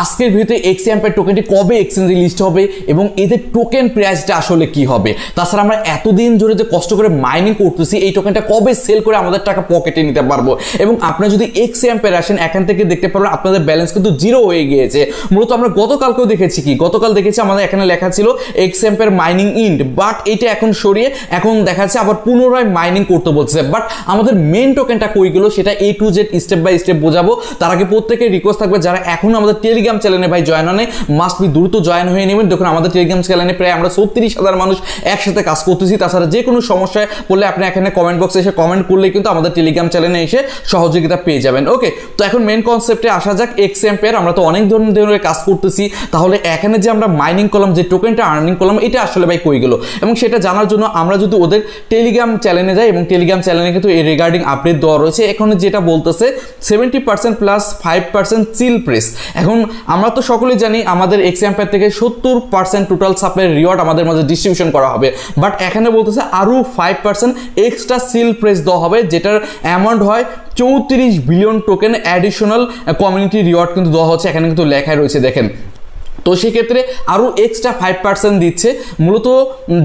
আজকের ভিডিওতে এক্সি অ্যাম্পের টোকেনটি কবে এক্সচেঞ্জে লিস্ট হবে এবং এদের টোকেন প্রাইসটা আসলে কি হবে তাছাড়া আমরা এতদিন ধরে যে কষ্ট করে মাইনিং করতেছি এই টোকেনটা কবে সেল করে আমাদের টাকা পকেটে নিতে পারবো এবং আপনারা যদি এক্সি অ্যাম্পের আসেন এখান থেকে দেখতে পারবেন আপনাদের ব্যালেন্স কিন্তু জিরো হয়ে গিয়েছে মূলত আমরা গতকালকেও দেখেছি কি গতকাল দেখেছি আমাদের এখানে লেখা ছিল এক্স অ্যাম্পের মাইনিং ইন্ড বাট এটা এখন সরিয়ে এখন দেখাচ্ছে আবার পুনরায় মাইনিং করতে বলছে বাট আমাদের মেন টোকেনটা কই গেল সেটা A to Z step by step বোঝাবো তার আগে প্রত্যেকের রিকোয়েস্ট থাকবে যারা এখন আমাদের টেলিগ্রাম চ্যানেলে ভাই জয়েন হয় মাস্ট বি দ্রুত জয়েন হয়ে নেবেন দেখুন আমাদের টেলিগ্রাম চ্যানেলে প্রায় আমরা ছত্রিশ হাজার মানুষ একসাথে কাজ করতেছি তাছাড়া যে কোনো সমস্যায় পড়লে আপনি এখানে কমেন্ট বক্সে এসে কমেন্ট করলে কিন্তু আমাদের টেলিগ্রাম চ্যানেলে এসে সহযোগিতা পেয়ে যাবেন ওকে তো এখন মেন কনসেপ্টে আসা যাক এক্স এম্পের আমরা তো অনেক ধরনের ধরনের কাজ করতেছি তাহলে এখানে যে আমরা মাইনিং কলম যে টোকেনটা আর্নিং কলম এটা আসলে ভাই কই গেলো এবং সেটা জানার জন্য আমরা যদি ওদের টেলিগ্রাম চ্যানেলে যাই এবং টেলিগ্রাম চ্যানেলে কিন্তু এর রিগার্ডিং আপডেট দেওয়া রয়েছে এখন যেটা বলতেছে seventy percent plus five percent চিল প্রেস এখন আমরা তো সকলেই জানি আমাদের এক্স থেকে সত্তর পার্সেন্ট টোটাল সাপ্লাই রিওয়ার্ড আমাদের মাঝে ডিস্ট্রিবিউশন করা হবে বাট এখানে বলতেছে আরও five percent extra seal press দেওয়া হবে যেটার অ্যামাউন্ট হয় চৌত্রিশ billion token additional community reward কিন্তু দেওয়া হচ্ছে এখানে কিন্তু লেখায় রয়েছে দেখেন তো সেক্ষেত্রে আরও এক্সট্রা ফাইভ পার্সেন্ট দিচ্ছে মূলত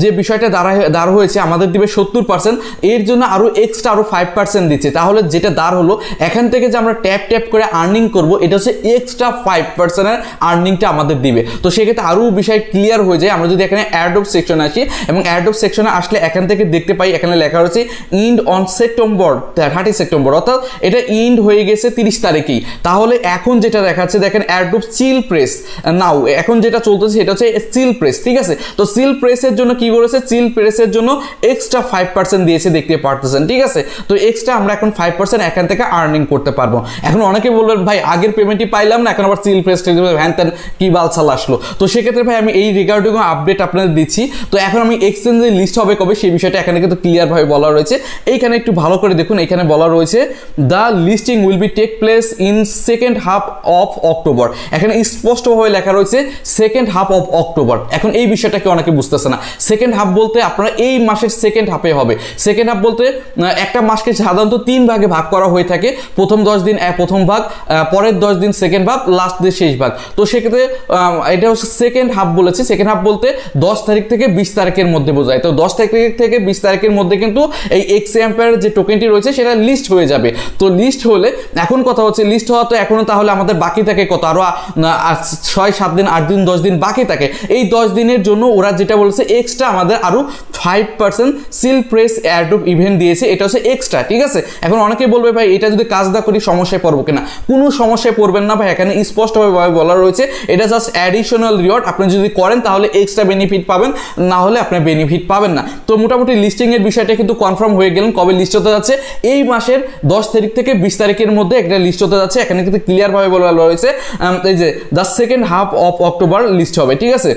যে বিষয়টা দাঁড়া দাঁড় হয়েছে আমাদের দিবে সত্তর পার্সেন্ট এর জন্য আরও এক্সট্রা আরও ফাইভ পার্সেন্ট দিচ্ছে তাহলে যেটা দাঁড় হলো এখান থেকে যে আমরা ট্যাপ ট্যাপ করে আর্নিং করব এটা হচ্ছে এক্সট্রা ফাইভ পার্সেন্টের আর্নিংটা আমাদের দিবে তো সেক্ষেত্রে আরও বিষয় ক্লিয়ার হয়ে যায় আমরা যদি এখানে অফ সেকশন আসি এবং অফ সেকশনে আসলে এখান থেকে দেখতে পাই এখানে লেখা রয়েছে end on September thirty September অর্থাৎ এটা ইন্ড হয়ে গেছে তিরিশ তারিখেই তাহলে এখন যেটা দেখাচ্ছে দেখেন অফ চিল প্রেস নাও এখন যেটা চলতেছে সেটা হচ্ছে সিল প্রেস ঠিক আছে তো সিল প্রেসের জন্য কি বলেছে সিল প্রেসের জন্য এক্সট্রা ফাইভ পার্সেন্ট দিয়েছে দেখতে পারতেছেন ঠিক আছে তো এক্সট্রা আমরা এখন ফাইভ পার্সেন্ট এখান থেকে আর্নিং করতে পারবো এখন অনেকে বলবেন ভাই আগের পেমেন্টই পাইলাম না এখন আবার সিল প্রেস হ্যান ত্যান কি বালসাল আসলো তো সেক্ষেত্রে ভাই আমি এই রিগার্ডিং আপডেট আপনাদের দিচ্ছি তো এখন আমি এক্সচেঞ্জে লিস্ট হবে কবে সেই বিষয়টা এখানে কিন্তু ক্লিয়ারভাবে বলা রয়েছে এইখানে একটু ভালো করে দেখুন এখানে বলা রয়েছে the listing will be take place in second half of October এখানে স্পষ্টভাবে লেখা রয়েছে সেকেন্ড হাফ অফ অক্টোবর এখন এই বিষয়টাকে অনেকে বুঝতেছে না সেকেন্ড হাফ বলতে আপনারা এই মাসের সেকেন্ড হাফে হবে সেকেন্ড হাফ বলতে একটা মাসকে সাধারণত তিন ভাগে ভাগ করা হয়ে থাকে প্রথম দশ দিন প্রথম ভাগ পরের দশ দিন সেকেন্ড ভাগ লাস্ট দিন শেষ ভাগ তো সেক্ষেত্রে এটা হচ্ছে সেকেন্ড হাফ বলেছে সেকেন্ড হাফ বলতে দশ তারিখ থেকে বিশ তারিখের মধ্যে বোঝায় তো দশ তারিখ থেকে বিশ তারিখের মধ্যে কিন্তু এই এক্স এম্পায়ার যে টোকেনটি রয়েছে সেটা লিস্ট হয়ে যাবে তো লিস্ট হলে এখন কথা হচ্ছে লিস্ট হওয়া তো এখনও তাহলে আমাদের বাকি থাকে কত আরও ছয় সাত দিন আট দিন দশ দিন বাকি থাকে এই দশ দিনের জন্য ওরা যেটা বলছে এক্সট্রা আমাদের আরও five percent seal press airdrop event দিয়েছে এটা হচ্ছে এক্সট্রা ঠিক আছে এখন অনেকে বলবে ভাই এটা যদি কাজ দা করি সমস্যায় পড়বো কিনা কোনো সমস্যায় পড়বেন না ভাই এখানে স্পষ্টভাবে বলা রয়েছে এটা জাস্ট অ্যাডিশনাল রিওয়ার্ড আপনি যদি করেন তাহলে এক্সট্রা বেনিফিট পাবেন না হলে আপনি বেনিফিট পাবেন না তো মোটামুটি লিস্টিংয়ের বিষয়টা কিন্তু কনফার্ম হয়ে গেলেন কবে লিস্ট হতে যাচ্ছে এই মাসের দশ তারিখ থেকে বিশ তারিখের মধ্যে একটা লিস্ট হতে যাচ্ছে এখানে কিন্তু ক্লিয়ারভাবে বলা রয়েছে এই যে the second half of of October list হবে ঠিক আছে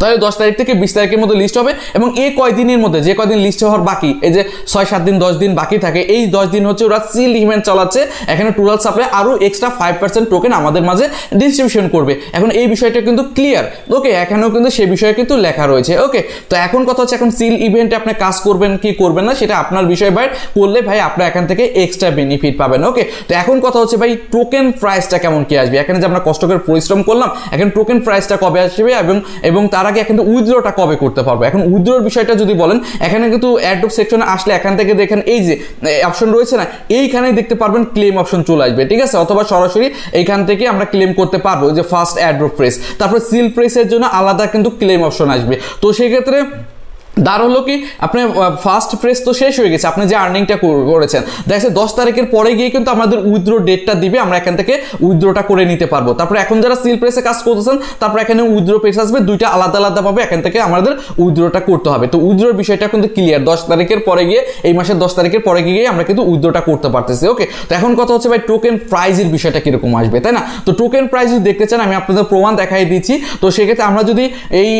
তাহলে দশ তারিখ থেকে বিশ তারিখের মধ্যে লিস্ট হবে এবং এই কয়দিনের মধ্যে যে কয়দিন লিস্ট হওয়ার বাকি এই যে ছয় সাত দিন দশ দিন বাকি থাকে এই দশ দিন হচ্ছে ওরা সিল ইভেন্ট চালাচ্ছে এখানে টুরাল সাপ্লাই আরও এক্সট্রা ফাইভ পার্সেন্ট টোকেন আমাদের মাঝে ডিস্ট্রিবিউশন করবে এখন এই বিষয়টা কিন্তু ক্লিয়ার ওকে এখানেও কিন্তু সে বিষয়ে কিন্তু লেখা রয়েছে ওকে তো এখন কথা হচ্ছে এখন সিল ইভেন্টে আপনি কাজ করবেন কি করবেন না সেটা আপনার বিষয় ভাই করলে ভাই আপনার এখান থেকে এক্সট্রা বেনিফিট পাবেন ওকে তো এখন কথা হচ্ছে ভাই টোকেন প্রাইসটা কেমন কি আসবে এখানে যে আমরা কষ্ট করে পরিশ্রম করলাম এখন টোকেন প্রাইসটা কবে আসবে এবং এবং তার আগে কিন্তু উইথড্রটা কবে করতে পারবো এখন উইথড্রোর বিষয়টা যদি বলেন এখানে কিন্তু অ্যাডোপ সেকশনে আসলে এখান থেকে দেখেন এই যে অপশন রয়েছে না এইখানেই দেখতে পারবেন ক্লেম অপশন চলে আসবে ঠিক আছে অথবা সরাসরি এইখান থেকে আমরা ক্লেম করতে পারবো যে ফার্স্ট অ্যাড্রোপ প্রেস তারপর সিল প্রেসের জন্য আলাদা কিন্তু ক্লেম অপশন আসবে তো সেক্ষেত্রে দার হলো কি আপনার ফার্স্ট প্রেস তো শেষ হয়ে গেছে আপনি যে আর্নিংটা করেছেন দেখছে দশ তারিখের পরে গিয়ে কিন্তু আমাদের উইথড্রো ডেটটা দিবে আমরা এখান থেকে উইথড্রোটা করে নিতে পারবো তারপরে এখন যারা সিল প্রেসে কাজ করতেছেন তারপরে এখানে উইথড্রো পেস আসবে দুইটা আলাদা আলাদাভাবে এখান থেকে আমাদের উইথড্রোটা করতে হবে তো উইথড্রোর বিষয়টা কিন্তু ক্লিয়ার দশ তারিখের পরে গিয়ে এই মাসের দশ তারিখের পরে গিয়ে আমরা কিন্তু উইথড্রোটা করতে পারতেছি ওকে তো এখন কথা হচ্ছে ভাই টোকেন প্রাইজের বিষয়টা কীরকম আসবে তাই না তো টোকেন প্রাইজ যদি দেখতে চান আমি আপনাদের প্রমাণ দেখাই দিচ্ছি তো সেক্ষেত্রে আমরা যদি এই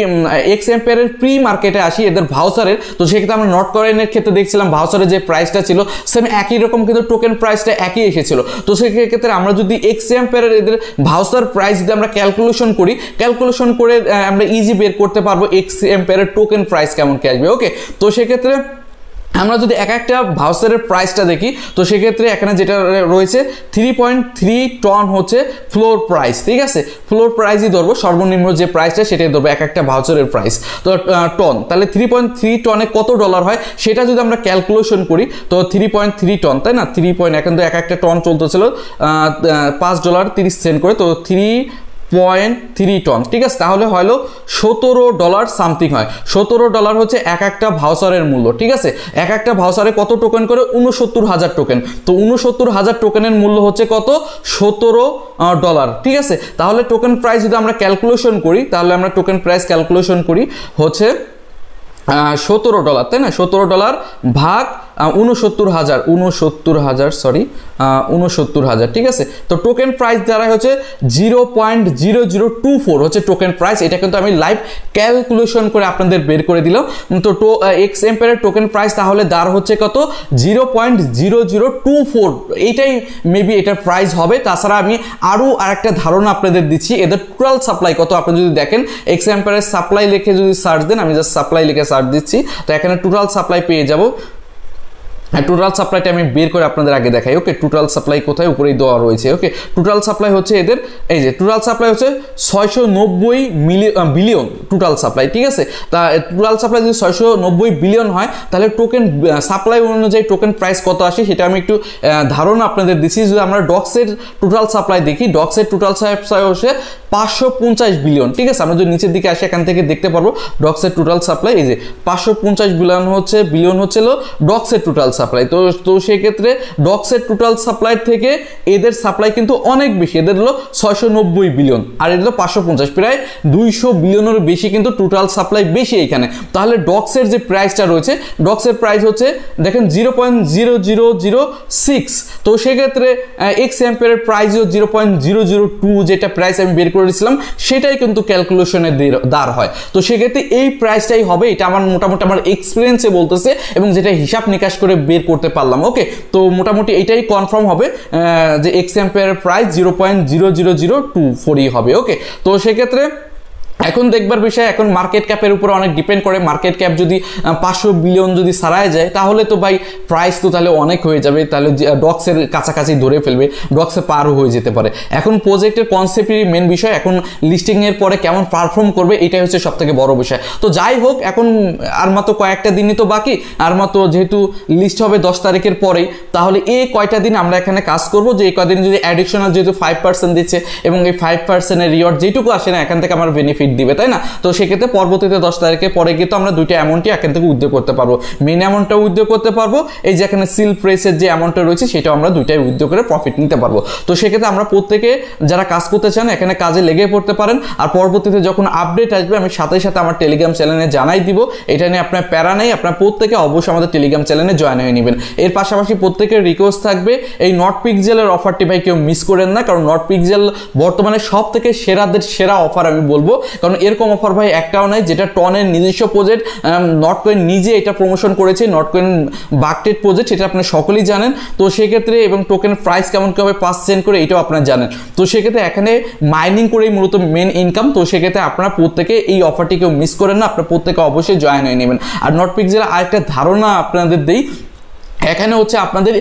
এক্স এম্পেয়ারের প্রি মার্কেটে আসি এদের ভাউচারের তো সেক্ষেত্রে আমরা নট কয়েনের ক্ষেত্রে দেখছিলাম ভাউচারের যে প্রাইসটা ছিল সেম একই রকম কিন্তু টোকেন প্রাইসটা একই এসেছিল তো সেক্ষেত্রে আমরা যদি এক্সএম পেয়ারের এদের ভাউচার প্রাইস যদি আমরা ক্যালকুলেশন করি ক্যালকুলেশন করে আমরা ইজি বের করতে পারবো এক্সএম পেয়ারের টোকেন প্রাইস কেমন কি আসবে ওকে তো সেক্ষেত্রে আমরা যদি এক একটা ভাউচারের প্রাইসটা দেখি তো সেক্ষেত্রে এখানে যেটা রয়েছে থ্রি পয়েন্ট থ্রি টন হচ্ছে ফ্লোর প্রাইস ঠিক আছে ফ্লোর প্রাইসই ধরবো সর্বনিম্ন যে প্রাইসটা সেটাই ধরবো এক একটা ভাউচারের প্রাইস তো টন তাহলে থ্রি পয়েন্ট থ্রি টনে কত ডলার হয় সেটা যদি আমরা ক্যালকুলেশন করি তো থ্রি পয়েন্ট থ্রি টন তাই না থ্রি পয়েন্ট এখন তো এক একটা টন চলতেছিল পাঁচ ডলার তিরিশ সেন্ট করে তো থ্রি পয়েন্ট থ্রি টন ঠিক আছে তাহলে হলো সতেরো ডলার সামথিং হয় সতেরো ডলার হচ্ছে এক একটা ভাউসারের মূল্য ঠিক আছে এক একটা ভাউসারে কত টোকেন করে উনসত্তর হাজার টোকেন তো উনসত্তর হাজার টোকেনের মূল্য হচ্ছে কত সতেরো ডলার ঠিক আছে তাহলে টোকেন প্রাইস যদি আমরা ক্যালকুলেশন করি তাহলে আমরা টোকেন প্রাইস ক্যালকুলেশন করি হচ্ছে সতেরো ডলার তাই না সতেরো ডলার ভাগ উনসত্তর হাজার উনসত্তর হাজার সরি উনসত্তর হাজার ঠিক আছে তো টোকেন প্রাইস দ্বারা হচ্ছে zero point zero zero two four হচ্ছে টোকেন প্রাইস এটা কিন্তু আমি লাইভ ক্যালকুলেশন করে আপনাদের বের করে দিল তো টো এক্স এম্পেয়ারের টোকেন প্রাইস তাহলে দাঁড় হচ্ছে কত zero point zero zero two four এইটাই মেবি এটার প্রাইস হবে তাছাড়া আমি আরও আরেকটা ধারণা আপনাদের দিচ্ছি এদের টোটাল সাপ্লাই কত আপনি যদি দেখেন এক্স এম্পেয়ারের সাপ্লাই লিখে যদি সার্চ দেন আমি জাস্ট সাপ্লাই লিখে সার্চ দিচ্ছি তো এখানে টোটাল সাপ্লাই পেয়ে যাব টোটাল হ্যাঁ, সাপ্লাইটা আমি বের করে আপনাদের আগে দেখাই ওকে টোটাল সাপ্লাই কোথায় উপরেই দেওয়া রয়েছে ওকে টোটাল সাপ্লাই হচ্ছে এদের এই যে টোটাল সাপ্লাই হচ্ছে ছয়শো নব্বই বিলিয়ন টোটাল সাপ্লাই ঠিক আছে তা টোটাল সাপ্লাই যদি ছয়শো নব্বই বিলিয়ন হয় তাহলে টোকেন সাপ্লাই অনুযায়ী টোকেন প্রাইস কত আসে সেটা আমি একটু ধারণা আপনাদের দিচ্ছি যদি আমরা ডক্সের টোটাল সাপ্লাই দেখি ডক্সের টোটাল সাপ্লাই হচ্ছে পাঁচশো পঞ্চাশ বিলিয়ন ঠিক আছে আমরা যদি নিচের দিকে আসি এখান থেকে দেখতে পারবো ডক্সের টোটাল সাপ্লাই এই যে পাঁচশো পঞ্চাশ বিলিয়ন হচ্ছে বিলিয়ন হচ্ছে ডক্সের টোটাল সাপ্লাই তো তো সেক্ষেত্রে ডক্সের টোটাল সাপ্লাই থেকে এদের সাপ্লাই কিন্তু অনেক বেশি এদের হলো ছয়শো নব্বই বিলিয়ন আর এদের হলো পাঁচশো পঞ্চাশ প্রায় দুইশো বিলিয়নের বেশি কিন্তু টোটাল সাপ্লাই বেশি এখানে তাহলে ডক্সের যে প্রাইসটা রয়েছে ডক্সের প্রাইস হচ্ছে দেখেন zero point zero zero zero six তো সেক্ষেত্রে এক্স প্রাইস প্রাইসও zero point zero zero two যেটা প্রাইস আমি বের করে করেছিলাম সেটাই কিন্তু ক্যালকুলেশনের দ্বার হয় তো সেক্ষেত্রে এই প্রাইসটাই হবে এটা আমার মোটামুটি আমার এক্সপিরিয়েন্সে বলতেছে এবং যেটা হিসাব নিকাশ করে বের করতে পারলাম ওকে তো মোটামুটি এটাই কনফার্ম হবে যে X Empire price zero point zero zero zero two ফোরই হবে ওকে তো সেক্ষেত্রে এখন দেখবার বিষয় এখন মার্কেট ক্যাপের উপরে অনেক ডিপেন্ড করে মার্কেট ক্যাপ যদি পাঁচশো বিলিয়ন যদি সারায় যায় তাহলে তো ভাই প্রাইস তো তাহলে অনেক হয়ে যাবে তাহলে ডক্সের কাছাকাছি ধরে ফেলবে ডক্সে পারও হয়ে যেতে পারে এখন প্রজেক্টের কনসেপ্টেরই মেন বিষয় এখন লিস্টিংয়ের পরে কেমন পারফর্ম করবে এটাই হচ্ছে সবথেকে বড় বিষয় তো যাই হোক এখন আর মাত্র কয়েকটা দিনই তো বাকি আর মাত্র যেহেতু লিস্ট হবে দশ তারিখের পরেই তাহলে এই কয়টা দিন আমরা এখানে কাজ করব যে এই কয়দিন যদি অ্যাডিশনাল যেহেতু ফাইভ পার্সেন্ট দিচ্ছে এবং এই ফাইভ পার্সেন্টের রিওয়ার্ড যেটুকু আসে না এখান থেকে আমার বেনিফিট দিবে তাই না তো সেক্ষেত্রে পরবর্তীতে দশ তারিখের পরে গিয়ে তো আমরা দুইটা অ্যামাউন্টই এখান থেকে উদ্যোগ করতে পারবো মেন অ্যামাউন্টটা উদ্যোগ করতে পারবো এই যে এখানে সিল প্রেসের যে অ্যামাউন্টটা রয়েছে সেটাও আমরা দুইটাই উদ্যোগ করে প্রফিট নিতে পারবো তো সেক্ষেত্রে আমরা প্রত্যেকে যারা কাজ করতে চান এখানে কাজে লেগে পড়তে পারেন আর পরবর্তীতে যখন আপডেট আসবে আমি সাথে সাথে আমার টেলিগ্রাম চ্যানেলে জানাই দিব এটা নিয়ে আপনার প্যারা নেই আপনার প্রত্যেকে অবশ্যই আমাদের টেলিগ্রাম চ্যানেলে জয়েন হয়ে নেবেন এর পাশাপাশি প্রত্যেকের রিকোয়েস্ট থাকবে এই নট পিকজেলের অফারটি ভাই কেউ মিস করেন না কারণ নট পিকজেল বর্তমানে সব থেকে সেরাদের সেরা অফার আমি বলবো কারণ এরকম অফার ভাই একটাও নাই যেটা টনের নিজস্ব প্রজেক্ট নটকয়েন নিজে এটা প্রমোশন করেছে নট নটকয়েন বাকটেড প্রজেক্ট সেটা আপনি সকলেই জানেন তো সেক্ষেত্রে এবং টোকেন প্রাইস কেমন কী হবে পাঁচ সেন্ট করে এটাও আপনারা জানেন তো সেক্ষেত্রে এখানে মাইনিং করেই মূলত মেন ইনকাম তো সেক্ষেত্রে আপনারা প্রত্যেকে এই অফারটি কেউ মিস করেন না আপনার প্রত্যেকে অবশ্যই জয়েন হয়ে নেবেন আর নটপিক জেলা আরেকটা ধারণা আপনাদের দিই এখানে হচ্ছে আপনাদের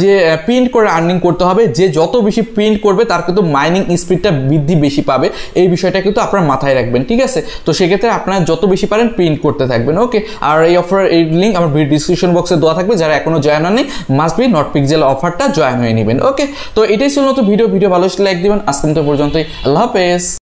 যে প্রিন্ট করে আর্নিং করতে হবে যে যত বেশি প্রিন্ট করবে তার কিন্তু মাইনিং স্পিডটা বৃদ্ধি বেশি পাবে এই বিষয়টা কিন্তু আপনার মাথায় রাখবেন ঠিক আছে তো সেক্ষেত্রে আপনারা যত বেশি পারেন প্রিন্ট করতে থাকবেন ওকে আর এই অফার এই লিঙ্ক আমার ডিসক্রিপশন বক্সে দেওয়া থাকবে যারা এখনও জয়েন হয়নি মাস্ট বি নট পিকজেল অফারটা জয়েন হয়ে নেবেন ওকে তো এটাই ছিল নতুন ভিডিও ভিডিও ভালো লাইক দেবেন আজকে পর্যন্তই আল্লাহ হাফেজ